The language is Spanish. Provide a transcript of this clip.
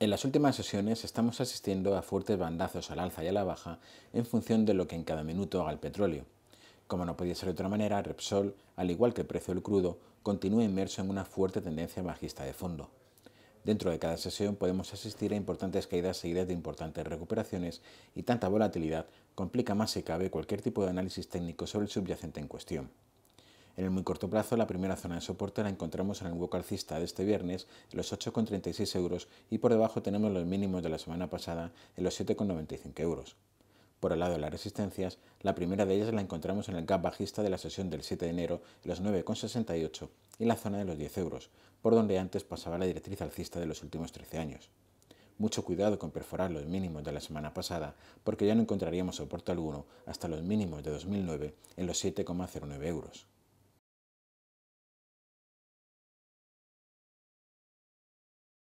En las últimas sesiones estamos asistiendo a fuertes bandazos al alza y a la baja en función de lo que en cada minuto haga el petróleo. Como no podía ser de otra manera, Repsol, al igual que el precio del crudo, continúa inmerso en una fuerte tendencia bajista de fondo. Dentro de cada sesión podemos asistir a importantes caídas seguidas de importantes recuperaciones y tanta volatilidad complica más si cabe cualquier tipo de análisis técnico sobre el subyacente en cuestión. En el muy corto plazo, la primera zona de soporte la encontramos en el hueco alcista de este viernes, en los 8,36 euros, y por debajo tenemos los mínimos de la semana pasada, en los 7,95 euros. Por el lado de las resistencias, la primera de ellas la encontramos en el gap bajista de la sesión del 7 de enero, en los 9,68, y la zona de los 10 euros, por donde antes pasaba la directriz alcista de los últimos 13 años mucho cuidado con perforar los mínimos de la semana pasada, porque ya no encontraríamos soporte alguno hasta los mínimos de 2009 en los 7,09 euros.